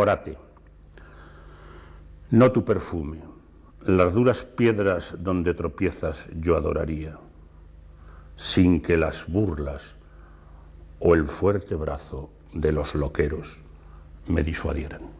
Orate. No tu perfume, las duras piedras donde tropiezas yo adoraría, sin que las burlas o el fuerte brazo de los loqueros me disuadieran.